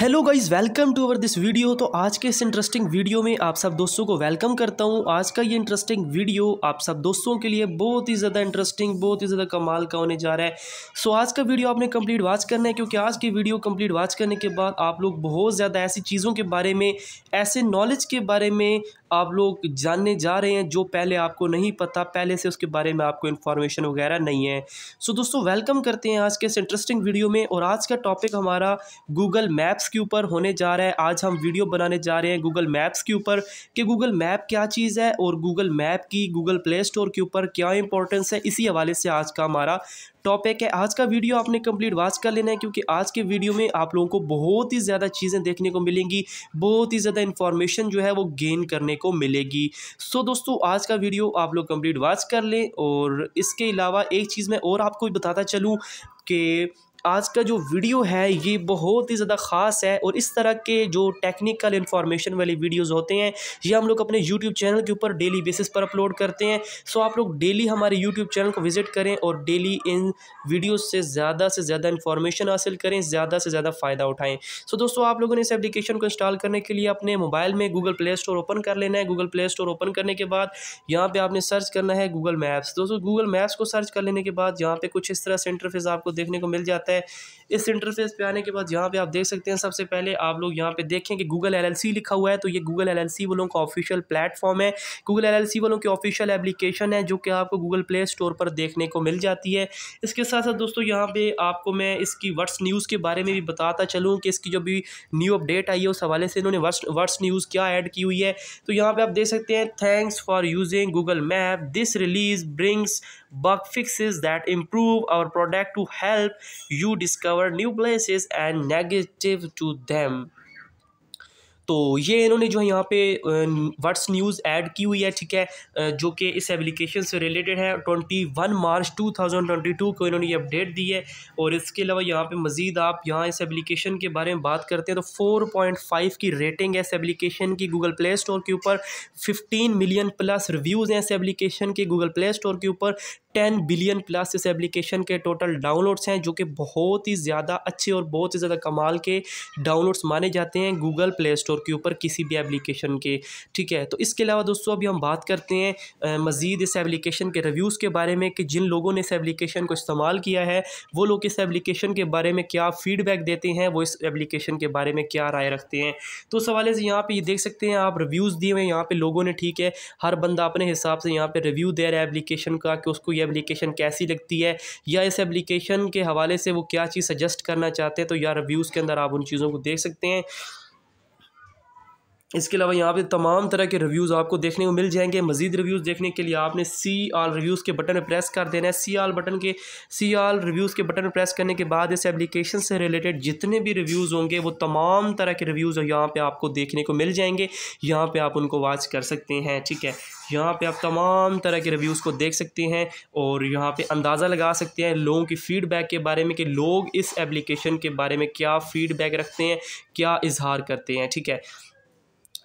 hello guys welcome to our this video तो आज के इस इंटरेस्टिंग वीडियो में आप सब दोस्तों को वेलकम करता हूं आज का ये इंटरेस्टिंग वीडियो आप सब दोस्तों के लिए बहुत ही ज़्यादा इंटरेस्टिंग बहुत ही ज़्यादा कमाल का होने जा रहा है सो so, आज का वीडियो आपने कंप्लीट वॉच करना है क्योंकि आज की वीडियो कम्प्लीट वॉच करने के बाद आप लोग बहुत ज़्यादा ऐसी चीज़ों के बारे में ऐसे नॉलेज के बारे में आप लोग जानने जा रहे हैं जो पहले आपको नहीं पता पहले से उसके बारे में आपको इन्फॉर्मेशन वगैरह नहीं है सो दोस्तों वेलकम करते हैं आज के इस इंटरेस्टिंग वीडियो में और आज का टॉपिक हमारा गूगल मैप्स के ऊपर होने जा रहा है आज हम वीडियो बनाने जा रहे हैं गूगल मैप्स के ऊपर कि गूगल मैप क्या चीज़ है और गूगल मैप की गूगल प्ले स्टोर के ऊपर क्या इंपॉर्टेंस है इसी हवाले से आज का हमारा टॉपिक है आज का वीडियो आपने कंप्लीट वॉच कर लेना है क्योंकि आज के वीडियो में आप लोगों को बहुत ही ज़्यादा चीज़ें देखने को मिलेंगी बहुत ही ज़्यादा इन्फॉर्मेशन जो है वो गेन करने को मिलेगी सो दोस्तों आज का वीडियो आप लोग कंप्लीट वॉच कर लें और इसके अलावा एक चीज़ मैं और आपको बताता चलूँ कि आज का जो वीडियो है ये बहुत ही ज़्यादा ख़ास है और इस तरह के जो टेक्निकल इन्फॉर्मेशन वाले वीडियोस होते हैं ये हम लोग अपने यूट्यूब चैनल के ऊपर डेली बेसिस पर अपलोड करते हैं सो आप लोग डेली हमारे यूट्यूब चैनल को विज़िट करें और डेली इन वीडियोस से ज़्यादा से ज़्यादा इन्फॉर्मेशन हासिल करें ज़्यादा से ज़्यादा फ़ायदा उठाएँ सो दोस्तों आप लोगों ने इस एप्लीकेशन को इंस्टॉल करने के लिए अपने मोबाइल में गूगल प्ले स्टोर ओपन कर लेना है गूगल प्ले स्टोर ओपन करने के बाद यहाँ पर आपने सर्च करना है गूगल मैप्स दोस्तों गूगल मैप्स को सर्च कर लेने के बाद यहाँ पर कुछ इस तरह से इंटरफेस आपको देखने को मिल जाता है जाते हैं इस इंटरफेस पे आने के बाद यहाँ पे आप देख सकते हैं सबसे पहले आप लोग यहाँ पे देखें कि गूगल एलएलसी लिखा हुआ है तो ये गूगल एलएलसी वालों का ऑफिशियल प्लेटफॉर्म है गूगल एलएलसी वालों की ऑफिशियल एप्लीकेशन है जो कि आपको गूगल प्ले स्टोर पर देखने को मिल जाती है इसके साथ साथ दोस्तों यहाँ पर आपको मैं इसकी वर्ड्स न्यूज़ के बारे में भी बताता चलूँ कि इसकी जो भी न्यू अपडेट आई है उस हवाले से इन्होंने वर्ड्स न्यूज़ क्या ऐड की हुई है तो यहाँ पर आप देख सकते हैं thanks for using Google map this release brings bug fix that improve our product to help you discover our new places and negative to them तो ये इन्होंने जो है यहाँ पे वर्ड्स न्यूज़ ऐड की हुई है ठीक है जो कि इस एप्लीकेशन से रिलेटेड है twenty one March two thousand twenty two को इन्होंने ये अपडेट दी है और इसके अलावा यहाँ पे मज़ीद आप यहाँ इस एप्लीकेशन के बारे में बात करते हैं तो फ़ोर पॉइंट फाइव की रेटिंग है इस एप्लीकेशन की गूगल प्ले स्टोर के ऊपर फिफ्टीन मिलियन प्लस रिव्यूज़ हैं इस एप्लीकेशन के गूगल प्ले स्टोर के ऊपर टेन बिलियन प्लस इस एप्लीकेशन के टोटल डाउनलोड्स हैं जो कि बहुत ही ज़्यादा अच्छे और बहुत ही ज़्यादा कमाल के डाउनलोड्स माने जाते हैं गूगल प्ले स्टोर स्टोर के ऊपर किसी भी एप्लीकेशन के ठीक है तो इसके अलावा दोस्तों अभी हम बात करते हैं मज़ीद इस एप्लीकेशन के रिव्यूज़ के बारे में कि जिन लोगों ने इस एप्लीकेशन को इस्तेमाल किया है वो लोग इस एप्लीकेशन के बारे में क्या फ़ीडबैक देते हैं वो इस एप्लीकेशन के बारे में क्या राय रखते हैं तो उस हवाले से यहाँ पर ये देख सकते हैं आप रिव्यूज़ दिए हुए यहाँ पर लोगों ने ठीक है हर बंदा अपने हिसाब से यहाँ पर रिव्यू दे रहा है एप्लीकेशन का कि उसको ये एप्लीकेशन कैसी लगती है या इस एप्लीकेशन के हवाले से वो क्या चीज़ सजेस्ट करना चाहते हैं तो या रिव्यूज़ के अंदर आप उन चीज़ों को देख सकते हैं इसके अलावा यहाँ पे तमाम तरह के रिव्यूज़ आपको देखने को मिल जाएंगे मजीद रिव्यूज़ देखने के लिए आपने सी आल रिव्यूज़ के बटन पर प्रेस कर देना है सी आल बटन के सी आल रिव्यूज़ के बटन पर प्रेस करने के बाद इस एप्लीकेशन से रिलेटेड जितने भी रिव्यूज़ होंगे वो तमाम तरह के रिव्यूज़ यहाँ पर आपको देखने को मिल जाएंगे यहाँ पर आप उनको वॉच कर सकते हैं ठीक है यहाँ पे आप तमाम तरह के रिव्यूज़ को देख सकते हैं और यहाँ पे अंदाज़ा लगा सकते हैं लोगों की फ़ीडबैक के बारे में कि लोग इस एप्लीकेशन के बारे में क्या फ़ीडबैक रखते हैं क्या इजहार करते हैं ठीक है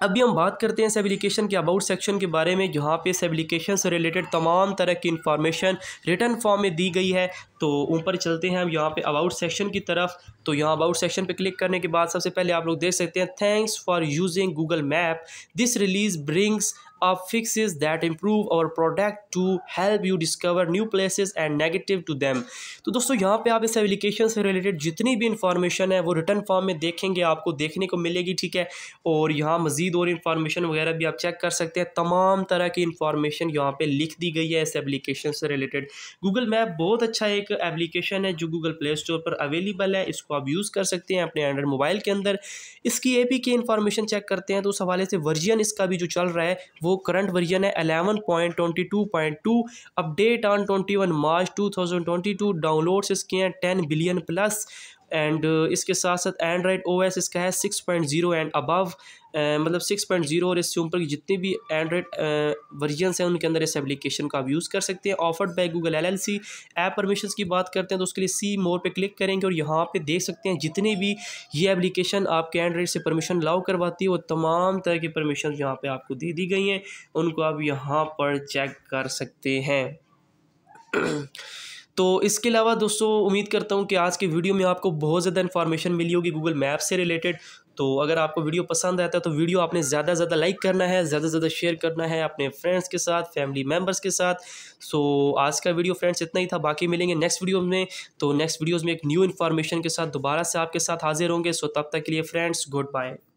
अभी हम बात करते हैं एप्लीकेशन के अबाउट सेक्शन के बारे में जहाँ पे एप्लीकेशन से रिलेटेड तमाम तरह की इन्फॉर्मेशन रिटर्न फॉर्म में दी गई है तो ऊपर चलते हैं हम यहाँ पे अबाउट सेक्शन की तरफ तो यहाँ अबाउट सेक्शन पे क्लिक करने के बाद सबसे पहले आप लोग देख सकते हैं thanks for using Google map this release brings of fixes that improve our product to help you discover new places and negative to them तो दोस्तों यहाँ पे आप इस एप्लीकेशन से रिलेटेड जितनी भी इंफॉर्मेशन है वो रिटर्न फॉर्म में देखेंगे आपको देखने को मिलेगी ठीक है और यहाँ मज़ीद और इन्फॉर्मेशन वगैरह भी आप चेक कर सकते हैं तमाम तरह की इन्फॉर्मेशन यहाँ पे लिख दी गई है इस एप्लीकेशन से रिलेटेड गूगल मैप बहुत अच्छा एक एप्लीकेशन है जो गूगल प्ले स्टोर पर अवेलेबल है इसको आप यूज़ कर सकते हैं अपने एंड्रॉइड मोबाइल के अंदर इसकी A P K information check करते हैं तो उस हवाले से वर्जियन इसका भी जो चल रहा है वो करंट वर्जन है eleven point twenty two point two update on twenty one March two thousand twenty two downloads इसके हैं ten billion plus and uh, इसके साथ साथ एंड्राइड ओ एस इसका है six point zero and above मतलब six point zero और इससे ऊपर की जितनी भी एंड्राइड वर्जनस हैं उनके अंदर इस एप्लीकेशन को आप यूज़ कर सकते हैं offered by Google L L C app permission की बात करते हैं तो उसके लिए सी मोर पे क्लिक करेंगे और यहाँ पे देख सकते हैं जितने भी ये एप्लीकेशन आपके एंड्राइड से परमिशन लाओ करवाती है वो तमाम तरह की परमिशन यहाँ पर आपको दे दी गई हैं उनको आप यहाँ पर चेक कर सकते हैं तो इसके अलावा दोस्तों उम्मीद करता हूँ कि आज के वीडियो में आपको बहुत ज़्यादा इन्फॉर्मेशन मिली होगी गूगल मैप से रिलेटेड तो अगर आपको वीडियो पसंद आता है तो वीडियो आपने ज़्यादा ज़्यादा लाइक करना है ज़्यादा ज़्यादा शेयर करना है अपने फ्रेंड्स के साथ फैमिली मेम्बर्स के साथ सो आज का वीडियो फ्रेंड्स इतना ही था बाकी मिलेंगे नेक्स्ट वीडियो में तो नेक्स्ट वीडियोज़ में एक न्यू इन्फॉर्मेशन के साथ दोबारा से आपके साथ हाजिर होंगे सो तब तक के लिए फ्रेंड्स गुड बाय